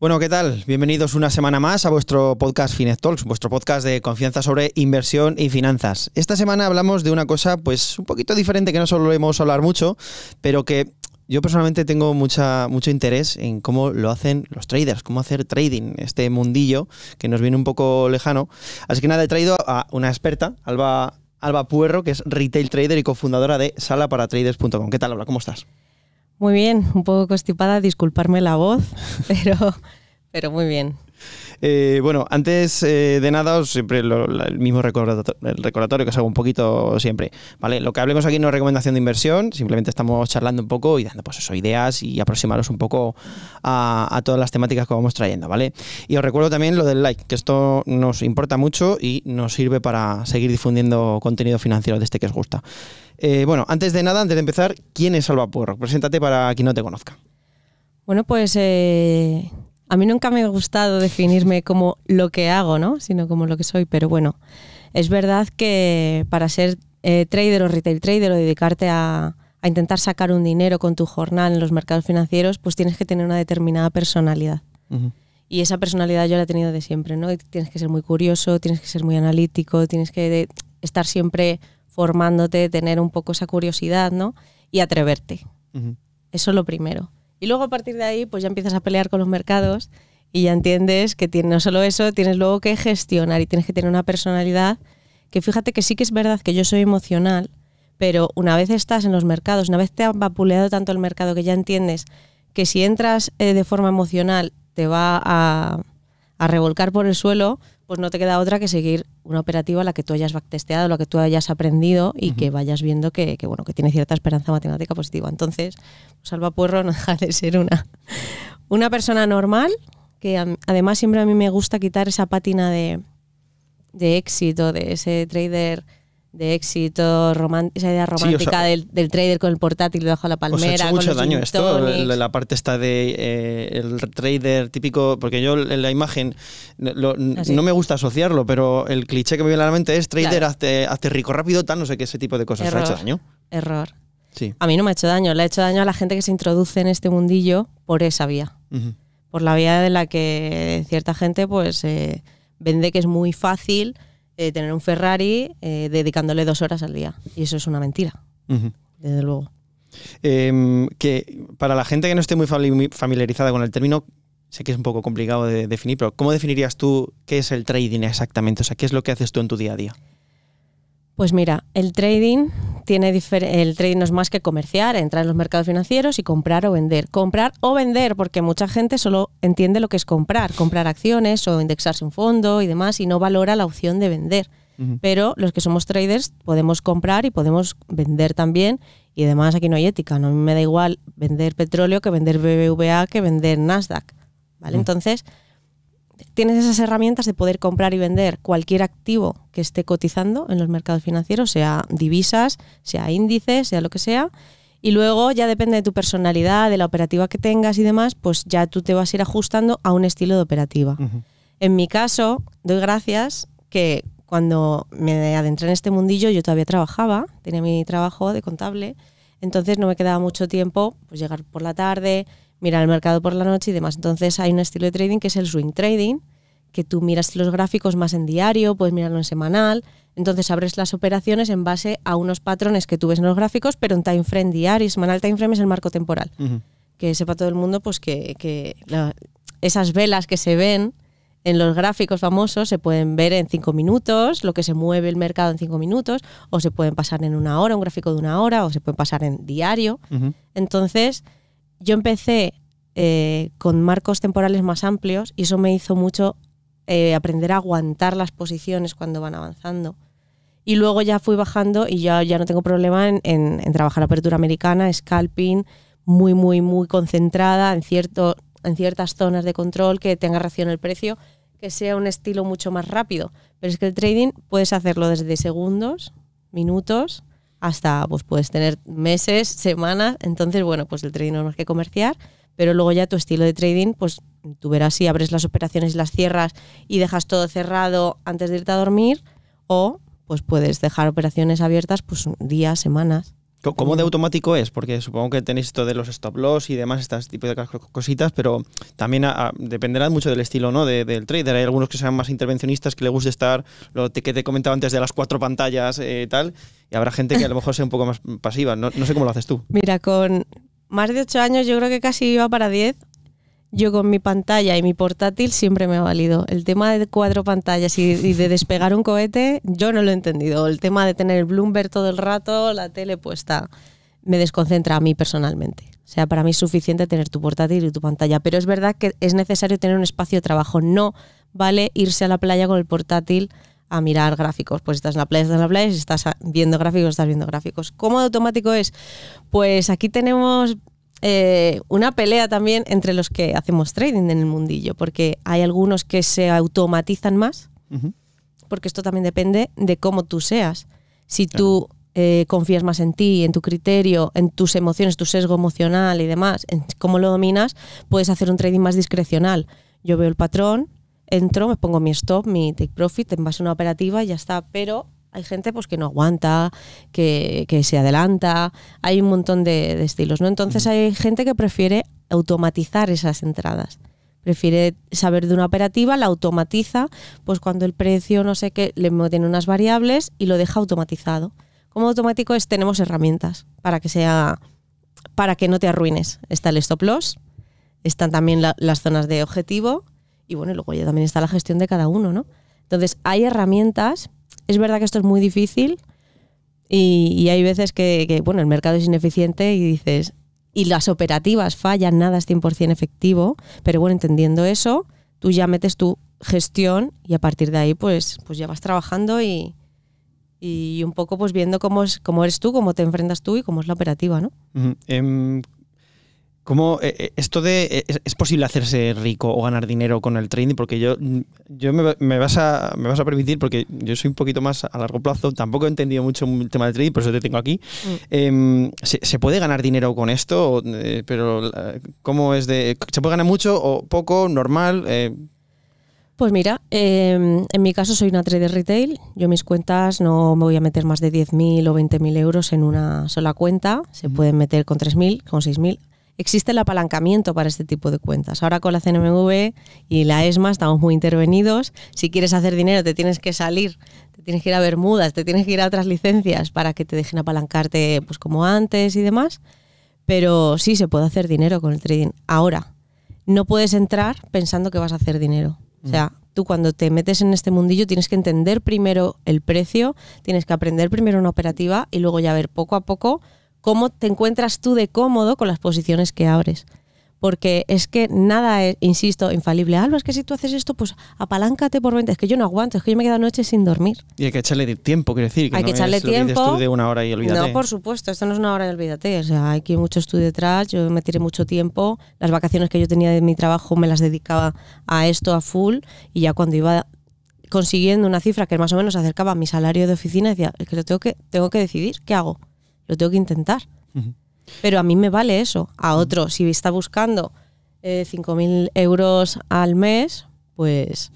Bueno, ¿qué tal? Bienvenidos una semana más a vuestro podcast Talks, vuestro podcast de confianza sobre inversión y finanzas. Esta semana hablamos de una cosa pues un poquito diferente que no solemos hablar mucho, pero que yo personalmente tengo mucha, mucho interés en cómo lo hacen los traders, cómo hacer trading, este mundillo que nos viene un poco lejano. Así que nada, he traído a una experta, Alba, Alba Puerro, que es retail trader y cofundadora de salaparatraders.com. ¿Qué tal, Alba? ¿Cómo estás? Muy bien, un poco constipada, disculparme la voz, pero, pero muy bien. Eh, bueno, antes eh, de nada, siempre el mismo recordatorio, que os hago un poquito siempre. ¿vale? Lo que hablemos aquí no es recomendación de inversión, simplemente estamos charlando un poco y dando pues eso, ideas y aproximaros un poco a, todas las temáticas que vamos trayendo, ¿vale? Y os recuerdo también lo del like, que esto nos importa mucho y nos sirve para seguir difundiendo contenido financiero de este que os gusta. Eh, bueno, antes de nada, antes de empezar, ¿quién es Alba Puerro? Preséntate para quien no te conozca. Bueno, pues a mí nunca me ha gustado definirme como lo que hago, ¿no? Sino como lo que soy, pero bueno, es verdad que para ser eh, trader o retail trader o dedicarte a, intentar sacar un dinero con tu jornal en los mercados financieros, pues tienes que tener una determinada personalidad. Y esa personalidad yo la he tenido de siempre, ¿no? Tienes que ser muy curioso, tienes que ser muy analítico, tienes que eh, estar siempre formándote, tener un poco esa curiosidad, ¿no? Y atreverte. Eso es lo primero. Y luego a partir de ahí, pues ya empiezas a pelear con los mercados y ya entiendes que tiene, no solo eso, tienes luego que gestionar y tienes que tener una personalidad que fíjate que sí que es verdad que yo soy emocional, pero una vez estás en los mercados, una vez te ha vapuleado tanto el mercado que ya entiendes que si entras eh, de forma emocional te va a, a revolcar por el suelo, pues no te queda otra que seguir una operativa a la que tú hayas backtesteado, a la que tú hayas aprendido y que vayas viendo que, que, bueno, que tiene cierta esperanza matemática positiva. Entonces, Salva Puerro no deja de ser una, persona normal, que además siempre a mí me gusta quitar esa pátina de, de éxito, de ese trader de éxito, esa idea romántica del, trader con el portátil bajo la palmera. Os ha hecho mucho daño esto, la, parte está de eh, el trader típico, porque yo en la imagen ah, no me gusta asociarlo, pero el cliché que me viene a la mente es trader, hace hazte, rico rápido, tal, no sé qué, ese tipo de cosas. ha hecho daño? Error. Sí. A mí no me ha hecho daño, le ha hecho daño a la gente que se introduce en este mundillo por esa vía. Por la vía de la que cierta gente pues eh, vende que es muy fácil eh, tener un Ferrari eh, dedicándole dos horas al día. Y eso es una mentira, desde luego. Em, que para la gente que no esté muy familiarizada con el término, sé que es un poco complicado de definir, pero ¿cómo definirías tú qué es el trading exactamente? O sea, ¿qué es lo que haces tú en tu día a día? Pues mira, el trading tiene el trading no es más que comerciar, entrar en los mercados financieros y comprar o vender. Comprar o vender, porque mucha gente solo entiende lo que es comprar, comprar acciones o indexarse un fondo y demás y no valora la opción de vender. Pero los que somos traders podemos comprar y podemos vender también. Y además aquí no hay ética, no me da igual vender petróleo que vender BBVA que vender Nasdaq. ¿vale? Mm. Entonces, tienes esas herramientas de poder comprar y vender cualquier activo que esté cotizando en los mercados financieros, sea divisas, sea índices, sea lo que sea. Y luego ya depende de tu personalidad, de la operativa que tengas y demás, pues ya tú te vas a ir ajustando a un estilo de operativa. En mi caso, doy gracias que cuando me adentré en este mundillo yo todavía trabajaba, tenía mi trabajo de contable, entonces no me quedaba mucho tiempo, pues llegar por la tarde, mirar el mercado por la noche y demás. Entonces hay un estilo de trading que es el swing trading, que tú miras los gráficos más en diario, puedes mirarlo en semanal, entonces abres las operaciones en base a unos patrones que tú ves en los gráficos, pero en time frame diario, semanal time frame es el marco temporal. Que sepa todo el mundo pues que, esas velas que se ven en los gráficos famosos se pueden ver en cinco minutos, lo que se mueve el mercado en cinco minutos, o se pueden pasar en una hora, un gráfico de una hora, o se pueden pasar en diario. Entonces, yo empecé eh, con marcos temporales más amplios y eso me hizo mucho eh, aprender a aguantar las posiciones cuando van avanzando. Y luego ya fui bajando y ya, ya no tengo problema en, trabajar apertura americana, scalping, muy, muy, muy concentrada en, cierto, en ciertas zonas de control, que tenga ración el precio, que sea un estilo mucho más rápido. Pero es que el trading puedes hacerlo desde segundos, minutos, hasta pues puedes tener meses, semanas, entonces bueno, pues el trading no más que comerciar, pero luego ya tu estilo de trading, pues tú verás si abres las operaciones y las cierras y dejas todo cerrado antes de irte a dormir o pues puedes dejar operaciones abiertas pues días, semanas. ¿Cómo de automático es? Porque supongo que tenéis esto de los stop loss y demás, estas tipo de cositas, pero también ah, ah, dependerá mucho del estilo ¿no? del trader. Hay algunos que sean más intervencionistas, que le guste estar, lo que te comentaba antes de las cuatro pantallas y eh, tal, y habrá gente que a lo mejor sea un poco más pasiva. No, no sé cómo lo haces tú. Mira, con más de ocho años yo creo que casi iba para diez yo con mi pantalla y mi portátil siempre me ha valido. El tema de cuatro pantallas y, de despegar un cohete, yo no lo he entendido. El tema de tener el Bloomberg todo el rato, la tele puesta, me desconcentra a mí personalmente. O sea, para mí es suficiente tener tu portátil y tu pantalla. Pero es verdad que es necesario tener un espacio de trabajo. No vale irse a la playa con el portátil a mirar gráficos. Pues estás en la playa, estás en la playa, si estás viendo gráficos, estás viendo gráficos. ¿Cómo automático es? Pues aquí tenemos eh, una pelea también entre los que hacemos trading en el mundillo, porque hay algunos que se automatizan más, porque esto también depende de cómo tú seas. Si tú eh, confías más en ti, en tu criterio, en tus emociones, tu sesgo emocional y demás, en cómo lo dominas, puedes hacer un trading más discrecional. Yo veo el patrón, entro, me pongo mi stop, mi take profit en base a una operativa y ya está, pero hay gente pues que no aguanta, que, se adelanta, hay un montón de, estilos, ¿no? Entonces hay gente que prefiere automatizar esas entradas. Prefiere saber de una operativa, la automatiza, pues cuando el precio, no sé qué, le meten unas variables y lo deja automatizado. Como automático es tenemos herramientas para que sea para que no te arruines. Está el stop loss, están también las zonas de objetivo y bueno, luego ya también está la gestión de cada uno, ¿no? Entonces, hay herramientas es verdad que esto es muy difícil y, hay veces que, bueno, el mercado es ineficiente y dices, y las operativas fallan, nada es 100% efectivo, pero bueno, entendiendo eso, tú ya metes tu gestión y a partir de ahí pues, pues ya vas trabajando y, un poco pues viendo cómo, cómo eres tú, cómo te enfrentas tú y cómo es la operativa, ¿no? ¿Cómo eh, eh, esto de eh, es, posible hacerse rico o ganar dinero con el trading? Porque yo, yo me, vas a, permitir, porque yo soy un poquito más a largo plazo, tampoco he entendido mucho el tema del trading, por eso te tengo aquí. Mm. Em, ¿se, puede ganar dinero con esto? pero ¿cómo es de. ¿Se puede ganar mucho o poco? ¿Normal? Pues mira, em, en mi caso soy una trader retail. Yo mis cuentas no me voy a meter más de 10.000 o 20.000 euros en una sola cuenta. Se pueden meter con 3.000, con 6.000 existe el apalancamiento para este tipo de cuentas. Ahora con la CNMV y la ESMA estamos muy intervenidos. Si quieres hacer dinero te tienes que salir, te tienes que ir a Bermudas, te tienes que ir a otras licencias para que te dejen apalancarte pues como antes y demás. Pero sí se puede hacer dinero con el trading. Ahora, no puedes entrar pensando que vas a hacer dinero. O sea, mm. tú cuando te metes en este mundillo tienes que entender primero el precio, tienes que aprender primero una operativa y luego ya ver poco a poco cómo te encuentras tú de cómodo con las posiciones que abres. Porque es que nada insisto, infalible. Alba, es que si tú haces esto, pues apaláncate por ventas. Es que yo no aguanto, es que yo me quedo anoche noche sin dormir. Y hay que echarle tiempo, quiero decir. hay que echarle tiempo. de una hora y olvídate. No, por supuesto, esto no es una hora y olvídate. O sea, hay que mucho estudio detrás, yo me tiré mucho tiempo. Las vacaciones que yo tenía de mi trabajo me las dedicaba a esto a full. Y ya cuando iba consiguiendo una cifra que más o menos acercaba a mi salario de oficina, decía, es que lo tengo que, tengo que decidir, ¿qué hago? lo tengo que intentar. Pero a mí me vale eso. A otro, si está buscando 5.000 eh, euros al mes, pues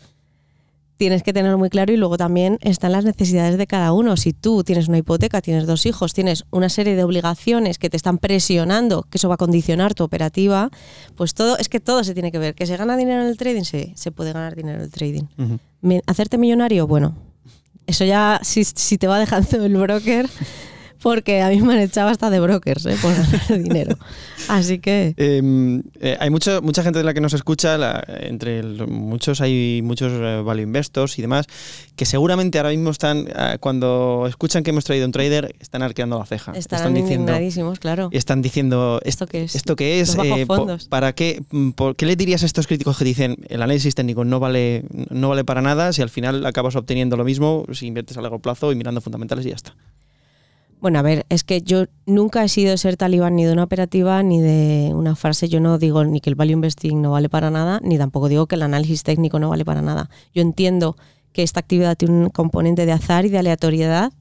tienes que tenerlo muy claro y luego también están las necesidades de cada uno. Si tú tienes una hipoteca, tienes dos hijos, tienes una serie de obligaciones que te están presionando, que eso va a condicionar tu operativa, pues todo, es que todo se tiene que ver. ¿Que se gana dinero en el trading? Sí, se puede ganar dinero en el trading. ¿Hacerte millonario? Bueno, eso ya si, si te va dejando el broker porque a mí me han echado hasta de brokers ¿eh? por ganar dinero. Así que... Em, eh, hay mucho, mucha gente de la que nos escucha, entre muchos hay muchos eh, value investors y demás, que seguramente ahora mismo están, eh, cuando escuchan que hemos traído un trader, están arqueando la ceja. están diciendo, claro. Están diciendo, ¿esto qué es? ¿Esto qué es? Fondos. ¿Para qué? Mm, por, ¿Qué le dirías a estos críticos que dicen el análisis técnico no vale, no vale para nada si al final acabas obteniendo lo mismo si inviertes a largo plazo y mirando fundamentales y ya está? Bueno, a ver, es que yo nunca he sido ser talibán ni de una operativa ni de una frase. Yo no digo ni que el value investing no vale para nada, ni tampoco digo que el análisis técnico no vale para nada. Yo entiendo que esta actividad tiene un componente de azar y de aleatoriedad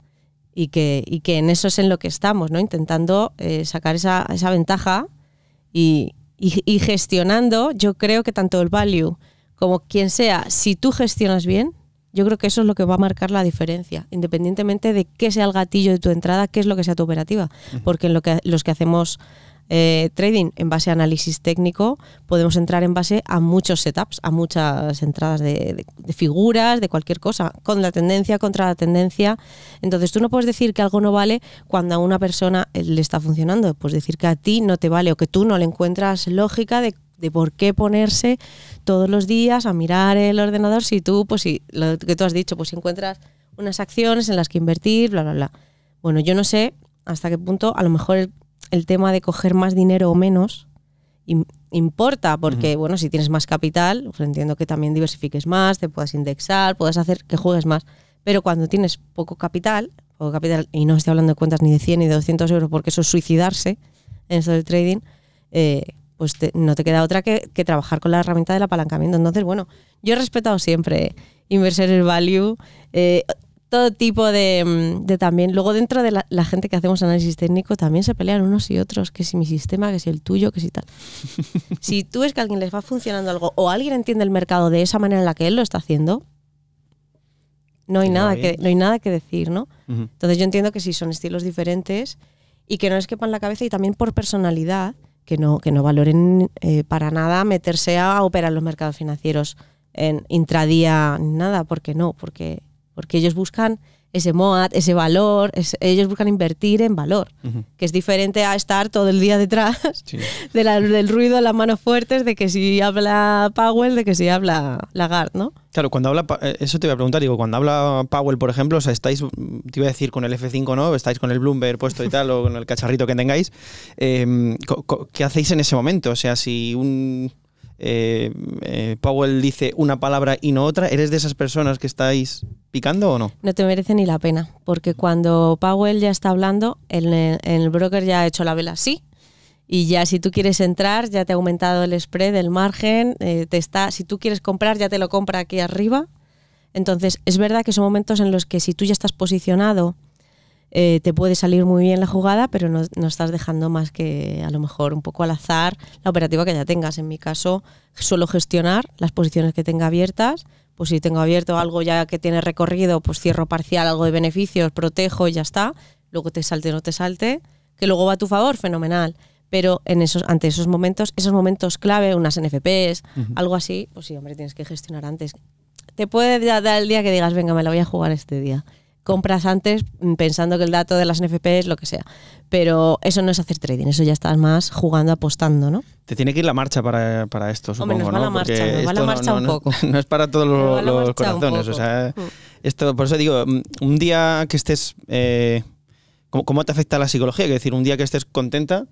y que, y que en eso es en lo que estamos, ¿no? Intentando eh, sacar esa, esa ventaja y, y gestionando, yo creo que tanto el value como quien sea, si tú gestionas bien, yo creo que eso es lo que va a marcar la diferencia, independientemente de qué sea el gatillo de tu entrada, qué es lo que sea tu operativa. Porque lo que, los que hacemos eh, trading en base a análisis técnico, podemos entrar en base a muchos setups, a muchas entradas de, de, figuras, de cualquier cosa, con la tendencia, contra la tendencia. Entonces tú no puedes decir que algo no vale cuando a una persona eh, le está funcionando, puedes decir que a ti no te vale o que tú no le encuentras lógica de de por qué ponerse todos los días a mirar el ordenador si tú, pues si lo que tú has dicho, pues si encuentras unas acciones en las que invertir, bla, bla, bla. Bueno, yo no sé hasta qué punto a lo mejor el, tema de coger más dinero o menos importa, porque bueno, si tienes más capital, pues, entiendo que también diversifiques más, te puedas indexar, puedas hacer que juegues más. Pero cuando tienes poco capital, poco capital, y no estoy hablando de cuentas ni de 100 ni de 200 euros, porque eso es suicidarse en eso del trading, eh, pues no te queda otra que, trabajar con la herramienta del apalancamiento. Entonces, bueno, yo he respetado siempre inversores Value, eh, todo tipo mm, de, también. Luego dentro de la, gente que hacemos análisis técnico también se pelean unos y otros, que si mi sistema, que si el tuyo, que si tal. si tú ves que a alguien les va funcionando algo o alguien entiende el mercado de esa manera en la que él lo está haciendo, no hay, nada que, no hay nada que decir, ¿no? Entonces yo entiendo que si son estilos diferentes y que no les quepan la cabeza y también por personalidad que no, que no valoren eh, para nada meterse a operar los mercados financieros en intradía, nada, porque no, porque, porque ellos buscan ese MOAT, ese valor. ellos buscan invertir en valor, que es diferente a estar todo el día detrás del ruido de las manos fuertes, de que si habla Powell, de que si habla Lagarde, ¿no? Claro, cuando habla, eh, eso te voy a preguntar, digo, cuando habla Powell, por ejemplo, o sea, estáis, te iba a decir con el F5, ¿no? Estáis con el Bloomberg puesto y tal, o con el cacharrito que tengáis, em, ¿qué hacéis en ese momento? O sea, si un eh, eh, Powell dice una palabra y no otra, ¿eres de esas personas que estáis picando o no? No te merece ni la pena, porque cuando Powell ya está hablando, el, broker ya ha hecho la vela así. Y ya si tú quieres entrar, ya te ha aumentado el spread, el margen, eh, te está, si tú quieres comprar, ya te lo compra aquí arriba. Entonces, es verdad que son momentos en los que si tú ya estás posicionado, eh, te puede salir muy bien la jugada, pero no, no, estás dejando más que a lo mejor un poco al azar la operativa que ya tengas. En mi caso, suelo gestionar las posiciones que tenga abiertas. Pues si tengo abierto algo ya que tiene recorrido, pues cierro parcial, algo de beneficios, protejo y ya está. Luego te salte o no te salte, que luego va a tu favor, fenomenal pero en esos, ante esos momentos, esos momentos clave, unas NFPs, algo así, pues sí, hombre, tienes que gestionar antes. Te puede dar el día que digas, venga, me la voy a jugar este día compras antes mm, pensando que el dato de las NFP es lo que sea. Pero eso no es hacer trading, eso ya estás más jugando, apostando, ¿no? Te tiene que ir la marcha para, para esto, supongo, ¿no? la un poco. No es para todos los, corazones, ¿eh? mm. esto, por eso digo, mm, un día que estés... Eh, ¿cómo, te afecta la psicología? Que decir, un día que estés contenta,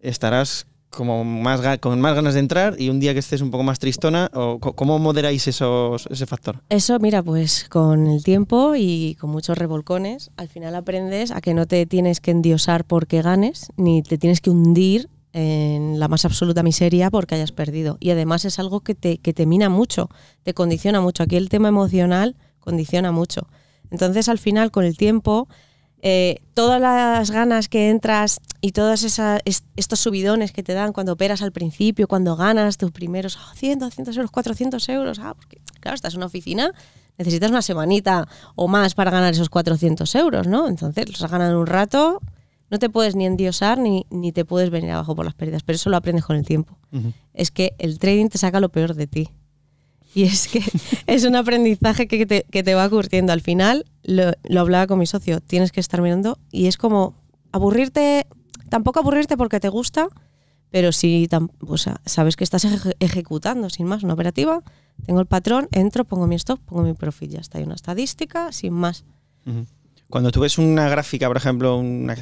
estarás como más con más ganas de entrar y un día que estés un poco más tristona, o ¿cómo moderáis eso ese factor? Eso, mira, pues con el tiempo y con muchos revolcones, al final aprendes a que no te tienes que endiosar porque ganes, ni te tienes que hundir en la más absoluta miseria porque hayas perdido. Y además es algo que te, que te mina mucho, te condiciona mucho. Aquí el tema emocional condiciona mucho. Entonces al final con el tiempo eh, todas las ganas que entras y todos esas, estos subidones que te dan cuando operas al principio, cuando ganas tus primeros 100, ah, 200 euros, 400 euros, ah, porque, claro, estás en una oficina, necesitas una semanita o más para ganar esos 400 euros, ¿no? Entonces los has ganado en un rato, no te puedes ni endiosar ni, ni te puedes venir abajo por las pérdidas, pero eso lo aprendes con el tiempo. Es que el trading te saca lo peor de ti. Y es que es un aprendizaje que te, va curtiendo. Al final, lo, hablaba con mi socio, tienes que estar mirando y es como aburrirte, tampoco aburrirte porque te gusta, pero si sabes que estás ejecutando sin más una operativa, tengo el patrón, entro, pongo mi stop, pongo mi profit, ya está, hay una estadística, sin más. Cuando tú ves una gráfica, por ejemplo, una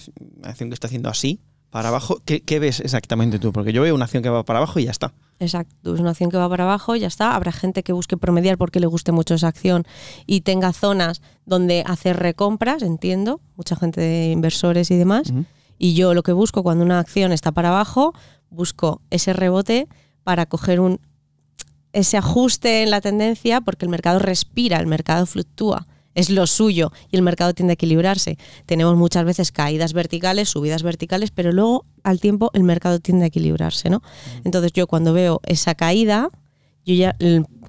acción que está haciendo así, para abajo, ¿qué, ves exactamente tú? Porque yo veo una acción que va para abajo y ya está. Exacto, es una acción que va para abajo, y ya está. Habrá gente que busque promediar porque le guste mucho esa acción y tenga zonas donde hacer recompras, entiendo, mucha gente de inversores y demás. Y yo lo que busco cuando una acción está para abajo, busco ese rebote para coger un, ese ajuste en la tendencia porque el mercado respira, el mercado fluctúa es lo suyo y el mercado tiende a equilibrarse. Tenemos muchas veces caídas verticales, subidas verticales, pero luego al tiempo el mercado tiende a equilibrarse, ¿no? Entonces yo cuando veo esa caída, yo ya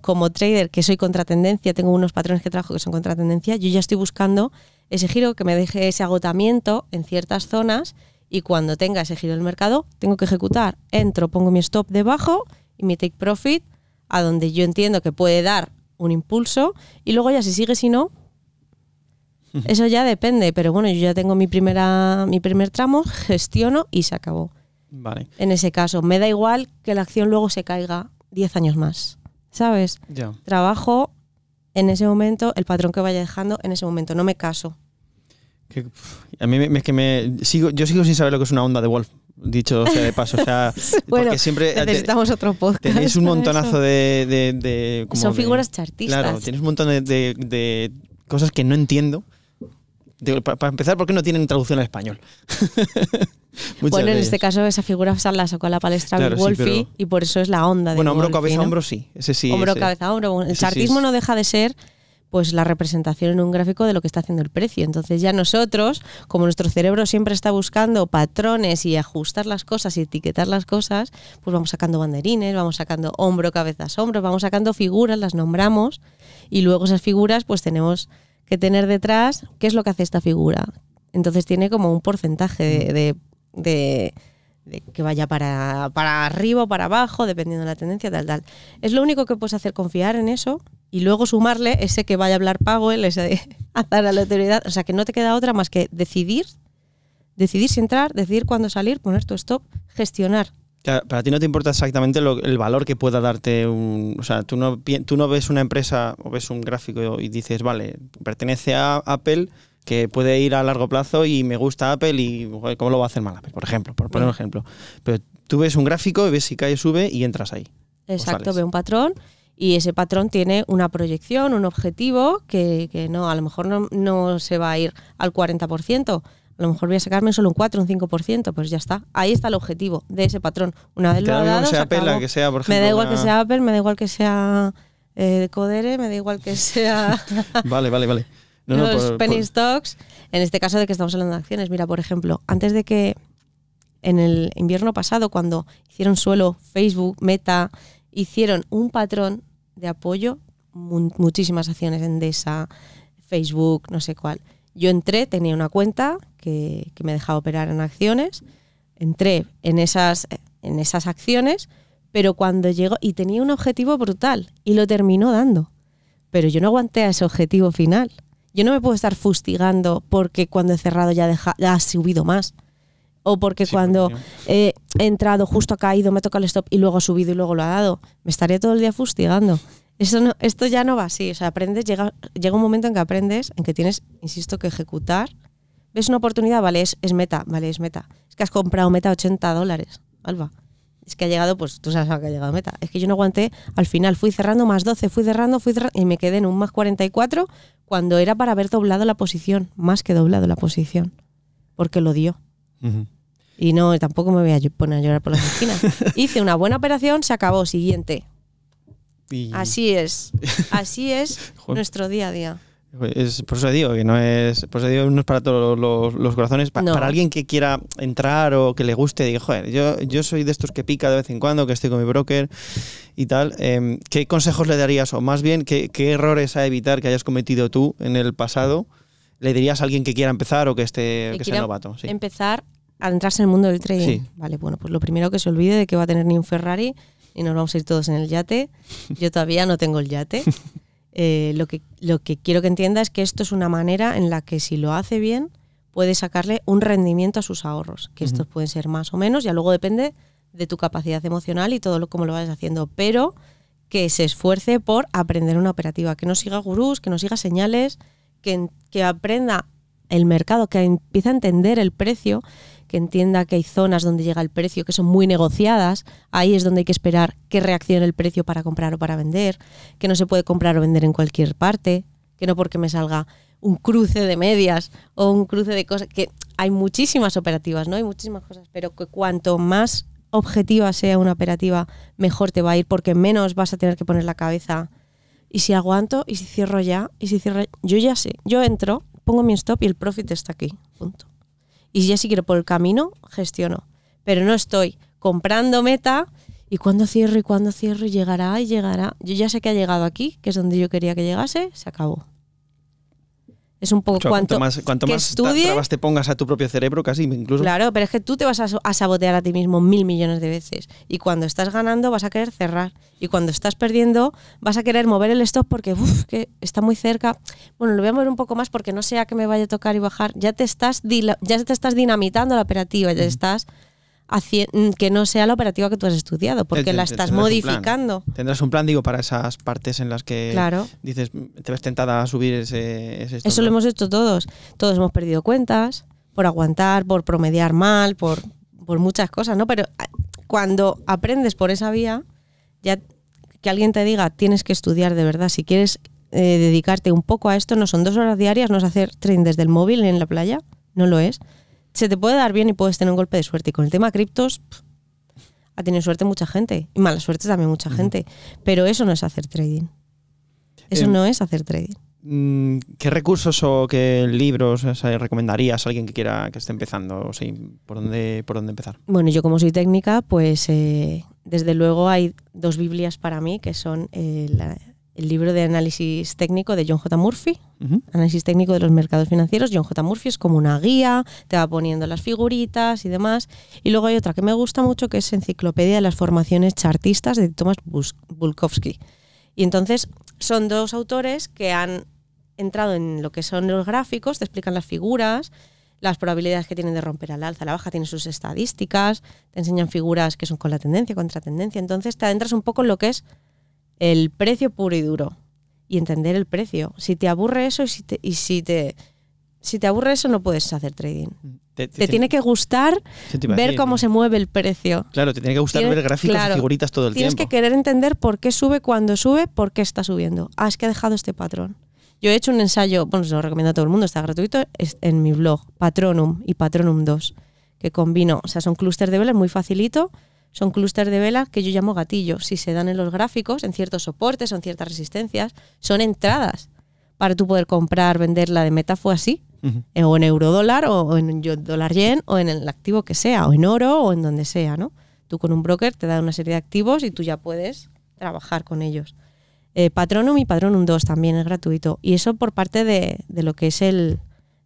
como trader que soy contratendencia, tengo unos patrones que trabajo que son contratendencia, yo ya estoy buscando ese giro que me deje ese agotamiento en ciertas zonas y cuando tenga ese giro del mercado, tengo que ejecutar, entro, pongo mi stop debajo y mi take profit a donde yo entiendo que puede dar un impulso y luego ya si sigue si no, eso ya depende, pero bueno, yo ya tengo mi, primera, mi primer tramo, gestiono y se acabó. Vale. En ese caso, me da igual que la acción luego se caiga 10 años más, ¿sabes? Trabajo en ese momento, el patrón que vaya dejando en ese momento, no me caso. a mí es que me sigo, yo sigo sin saber lo que es una onda de Wolf dicho sea de paso. O sea, porque siempre eh, necesitamos otro podcast. Tenéis un montonazo de, Son figuras chartistas. Claro, tienes un montón de, cosas que no entiendo para, empezar, ¿por qué no tienen traducción al español? bueno, en este caso esa figura la sacó a la palestra claro, Wolfie y por eso es la onda de Bueno, hombro, cabeza, hombro sí. Ese sí. Hombro, cabeza, hombro. El chartismo no deja de ser pues la representación en un gráfico de lo que está haciendo el precio. Entonces ya nosotros, como nuestro cerebro siempre está buscando patrones y ajustar las cosas y etiquetar las cosas, pues vamos sacando banderines, vamos sacando hombro, cabezas, hombro, vamos sacando figuras, las nombramos y luego esas figuras pues tenemos que tener detrás qué es lo que hace esta figura. Entonces tiene como un porcentaje de, de, que vaya para, para arriba o para abajo, dependiendo de la tendencia, tal, tal. Es lo único que puedes hacer, confiar en eso y luego sumarle ese que vaya a hablar Powell, ese de azar a la autoridad. O sea, que no te queda otra más que decidir, decidir si entrar, decidir cuándo salir, poner tu stop, gestionar para ti no te importa exactamente el valor que pueda darte un... O sea, tú no, tú no ves una empresa o ves un gráfico y dices, vale, pertenece a Apple, que puede ir a largo plazo y me gusta Apple y cómo lo va a hacer mal Apple, por ejemplo, por poner un ejemplo. Pero tú ves un gráfico y ves si cae, sube y entras ahí. Exacto, ve un patrón y ese patrón tiene una proyección, un objetivo que, no, a lo mejor no, no, se va a ir al 40%, a lo mejor voy a sacarme solo un 4, un 5%, pues ya está. Ahí está el objetivo de ese patrón. Una vez lo Apple, que sea, por me da igual que sea Apple, me da igual que sea eh, Codere, me da igual que sea... vale, vale, vale. los penny stocks, en este caso de que estamos hablando de acciones, mira, por ejemplo, antes de que en el invierno pasado, cuando hicieron suelo Facebook, Meta, hicieron un patrón de apoyo, muchísimas acciones, en Endesa, Facebook, no sé cuál. Yo entré, tenía una cuenta, que, me dejaba operar en acciones. Entré en esas, en esas acciones, pero cuando llegó, y tenía un objetivo brutal, y lo terminó dando. Pero yo no aguanté a ese objetivo final. Yo no me puedo estar fustigando porque cuando he cerrado ya, deja, ha subido más. O porque cuando he entrado justo ha caído, me toca el stop y luego ha subido y luego lo ha dado. Me estaré todo el día fustigando. Esto, esto ya no va así. O sea, aprendes, llega un momento en que aprendes, en que tienes, insisto, que ejecutar ¿Ves una oportunidad? Vale, es, meta, vale, es meta. Es que has comprado meta 80 dólares, Alba. Es que ha llegado, pues tú sabes a que ha llegado meta. Es que yo no aguanté, al final fui cerrando más 12, fui cerrando, fui cerrando y me quedé en un más 44 cuando era para haber doblado la posición, más que doblado la posición, porque lo dio. Y no, tampoco me voy a poner a llorar por las esquinas. Hice una buena operación, se acabó, siguiente. Así es, así es nuestro día a día por eso digo que no es, por digo, no para todos los, corazones. Para alguien que quiera entrar o que le guste, digo, joder, yo, yo soy de estos que pica de vez en cuando, que estoy con mi broker y tal. Em, ¿Qué consejos le darías o más bien qué, errores a evitar que hayas cometido tú en el pasado? ¿Le dirías a alguien que quiera empezar o que esté que, sea novato? Empezar a entrarse en el mundo del trading. Vale, bueno, pues lo primero que se olvide de que va a tener ni un Ferrari y nos vamos a ir todos en el yate. Yo todavía no tengo el yate. Eh, lo, que, lo que quiero que entienda es que esto es una manera en la que si lo hace bien puede sacarle un rendimiento a sus ahorros, que estos pueden ser más o menos, ya luego depende de tu capacidad emocional y todo lo como lo vayas haciendo, pero que se esfuerce por aprender una operativa, que no siga gurús, que no siga señales, que, que aprenda el mercado, que empiece a entender el precio que entienda que hay zonas donde llega el precio que son muy negociadas, ahí es donde hay que esperar que reaccione el precio para comprar o para vender, que no se puede comprar o vender en cualquier parte, que no porque me salga un cruce de medias o un cruce de cosas, que hay muchísimas operativas, ¿no? Hay muchísimas cosas, pero que cuanto más objetiva sea una operativa, mejor te va a ir porque menos vas a tener que poner la cabeza. Y si aguanto, y si cierro ya, y si cierro, yo ya sé, yo entro, pongo mi stop y el profit está aquí. Punto. Y ya si quiero por el camino, gestiono. Pero no estoy comprando meta y cuando cierro y cuando cierro, llegará y llegará. Yo ya sé que ha llegado aquí, que es donde yo quería que llegase, se acabó. Es un poco cuanto, más, cuanto trabas te pongas a tu propio cerebro, casi incluso. Claro, pero es que tú te vas a, sabotear a ti mismo mil millones de veces. Y cuando estás ganando vas a querer cerrar. Y cuando estás perdiendo vas a querer mover el stop porque está muy cerca. Bueno, lo voy a mover un poco más porque no sea que me vaya a tocar y bajar. Ya te estás, ya te estás dinamitando la operativa, ya estás Mm, que no sea la operativa que tú has estudiado, porque la estás modificando. tendrás un plan, digo, para esas partes en las que dices, te ves tentada a subir ese... ese Eso lo hemos hecho todos. Todos hemos perdido cuentas por aguantar, por promediar mal, por, por muchas cosas, ¿no? Pero ah, cuando aprendes por esa vía, ya que alguien te diga, tienes que estudiar de verdad, si quieres eh, dedicarte un poco a esto, no son dos horas diarias, no es hacer tren desde el móvil en la playa, no lo es se te puede dar bien y puedes tener un golpe de suerte. Y con el tema criptos, ha tenido suerte mucha gente. Y mala suerte también mucha gente. Pero eso no es hacer trading. Eso eh, no es hacer trading. Mm, ¿Qué recursos o qué libros recomendarías a alguien que quiera que esté empezando? ¿por, dónde, ¿Por dónde empezar? Bueno, yo como soy técnica, pues eh, desde luego hay dos Biblias para mí, que son eh, el libro de análisis técnico de John J. Murphy, análisis técnico de los mercados financieros. John J. Murphy es como una guía, te va poniendo las figuritas y demás. Y luego hay otra que me gusta mucho que es Enciclopedia de las Formaciones Chartistas de Thomas Bulkowski. Y entonces son dos autores que han entrado en lo que son los gráficos, te explican las figuras, las probabilidades que tienen de romper al alza, a la baja, tienen sus estadísticas, te enseñan figuras que son con la tendencia, contra tendencia. Entonces te adentras un poco en lo que es el precio puro y duro y entender el precio. Si te aburre eso y si te, y si te, si te aburre eso no puedes hacer trading. Mm. Te, tiene que gustar ver cómo se mueve el precio. Claro, te tiene que gustar ver gráficos y figuritas todo el tiempo. Tienes que querer entender por qué sube, cuando sube, por qué está subiendo. Ah, es que ha dejado este patrón. Yo he hecho un ensayo, bueno, se lo recomiendo a todo el mundo, está gratuito, en mi blog, Patronum y Patronum 2, que combino, o sea, son clústeres de velas muy facilito, son clústeres de vela que yo llamo gatillo. Si se dan en los gráficos, en ciertos soportes o en ciertas resistencias, son entradas para tú poder comprar, venderla de meta fue así. Eh, o en dólar o en dólar yen, o en el activo que sea, o en oro, o en donde sea, ¿no? Tú con un broker te da una serie de activos y tú ya puedes trabajar con ellos. Eh, Patronum y Patronum 2 también es gratuito. Y eso por parte de, de lo que es el,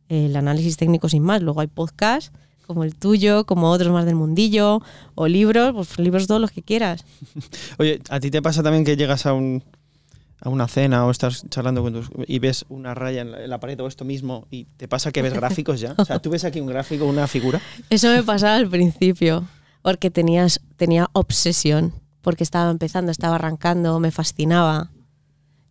el análisis técnico sin más. Luego hay podcasts como el tuyo, como otros más del mundillo, o libros, pues libros todos los que quieras. Oye, ¿a ti te pasa también que llegas a una cena o estás charlando con tus, y ves una raya en la, pared o esto mismo y te pasa que ves gráficos ya? O sea, ¿tú ves aquí un gráfico, una figura? Eso me pasaba al principio, porque tenías, tenía obsesión, porque estaba empezando, estaba arrancando, me fascinaba.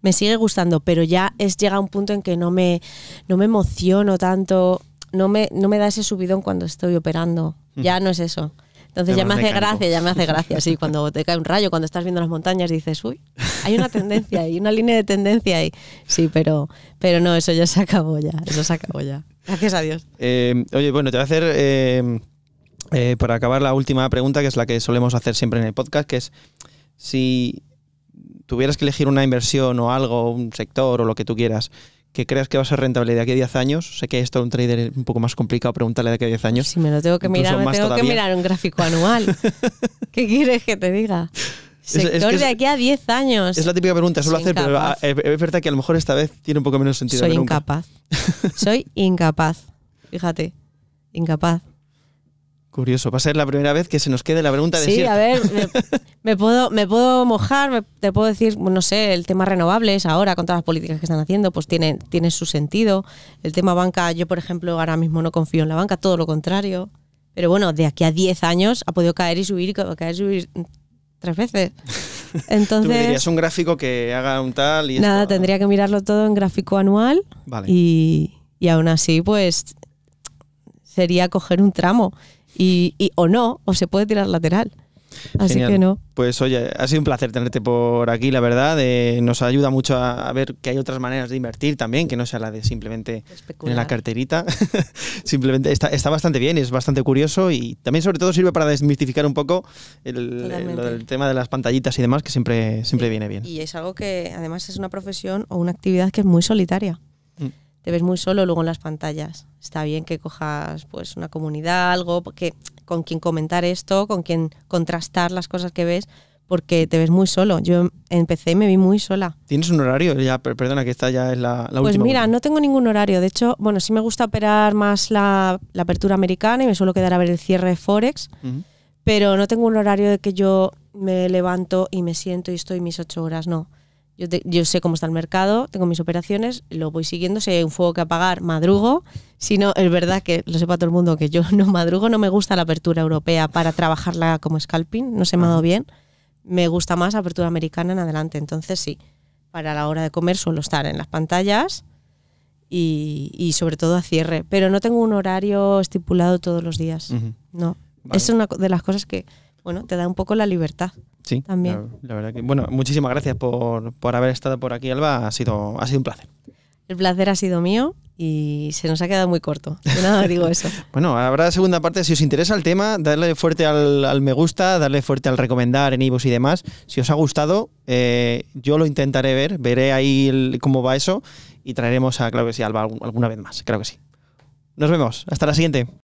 Me sigue gustando, pero ya es llega un punto en que no me, no me emociono tanto no me, da ese subidón cuando estoy operando. Mm. Ya no es eso. Entonces ya me hace gracia, ya me hace gracia. Sí, cuando te cae un rayo, cuando estás viendo las montañas, dices, uy, hay una tendencia ahí, una línea de tendencia ahí. Sí, pero, pero no, eso ya se acabó ya. Eso se acabó ya. Gracias a Dios. Em, oye, bueno, te voy a hacer, em, eh, para acabar, la última pregunta, que es la que solemos hacer siempre en el podcast, que es si tuvieras que elegir una inversión o algo, un sector o lo que tú quieras, que creas que va a ser rentable de aquí a 10 años. Sé que esto es un trader un poco más complicado preguntarle de aquí a 10 años. Si me lo tengo que mirar, me tengo que mirar un gráfico anual. ¿Qué quieres que te diga? Sector de aquí a 10 años. Es la típica pregunta, suelo hacer, pero ah, eh, es verdad que a lo mejor esta vez tiene un poco menos sentido. Soy incapaz. Soy incapaz. Fíjate, incapaz. Curioso, va a ser la primera vez que se nos quede la pregunta de Sí, a ver, me, puedo, me puedo mojar, te puedo decir, no sé, el tema renovables ahora con todas las políticas que están haciendo, pues tiene, tiene su sentido. El tema banca, yo por ejemplo ahora mismo no confío en la banca, todo lo contrario. Pero bueno, de aquí a 10 años ha podido caer y subir, caer y subir tres veces. Entonces, Tú un gráfico que haga un tal y Nada, tendría que mirarlo todo en gráfico anual vale. y, y aún así pues sería coger un tramo y, o no, o se puede tirar lateral. Así que no. Pues oye, ha sido un placer tenerte por aquí, la verdad. Eh, nos ayuda mucho a, ver que hay otras maneras de invertir también, que no sea la de simplemente en la carterita. simplemente está, está, bastante bien, es bastante curioso y también sobre todo sirve para desmistificar un poco el, tema de las pantallitas y demás, que siempre, siempre viene bien. Y es algo que además es una profesión o una actividad que es muy solitaria. Mm te ves muy solo luego en las pantallas. Está bien que cojas pues una comunidad, algo con quien comentar esto, con quien contrastar las cosas que ves, porque te ves muy solo. Yo empecé y me vi muy sola. ¿Tienes un horario? Ya, perdona, que esta ya es la, pues última. Pues mira, no tengo ningún horario. De hecho, bueno, sí me gusta operar más la, apertura americana y me suelo quedar a ver el cierre de Forex, pero no tengo un horario de que yo me levanto y me siento y estoy mis ocho horas, no. Yo, yo, sé cómo está el mercado, tengo mis operaciones, lo voy siguiendo, si hay un fuego que apagar, madrugo. Si no, es verdad que lo sepa todo el mundo que yo no madrugo, no me gusta la apertura europea para trabajarla como scalping, no se me ha dado bien. Me gusta más apertura americana en adelante, entonces sí, para la hora de comer suelo estar en las pantallas y, sobre todo a cierre, pero no tengo un horario estipulado todos los días, no. Es una de las cosas que, bueno, te da un poco la libertad. Sí, también. La, verdad que, bueno, muchísimas gracias por, haber estado por aquí, Alba. Ha sido, ha sido un placer. El placer ha sido mío y se nos ha quedado muy corto. De nada digo eso. bueno, habrá segunda parte. Si os interesa el tema, darle fuerte al, me gusta, darle fuerte al recomendar en Ivos y demás. Si os ha gustado, eh, yo lo intentaré ver, veré ahí cómo va eso y traeremos a, claro que sí, Alba alguna vez más. Claro que sí. Nos vemos. Hasta la siguiente.